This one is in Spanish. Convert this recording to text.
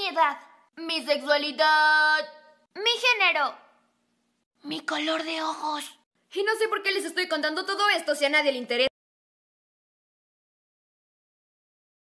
mi edad, mi sexualidad, mi género, mi color de ojos. Y no sé por qué les estoy contando todo esto si a nadie le interesa.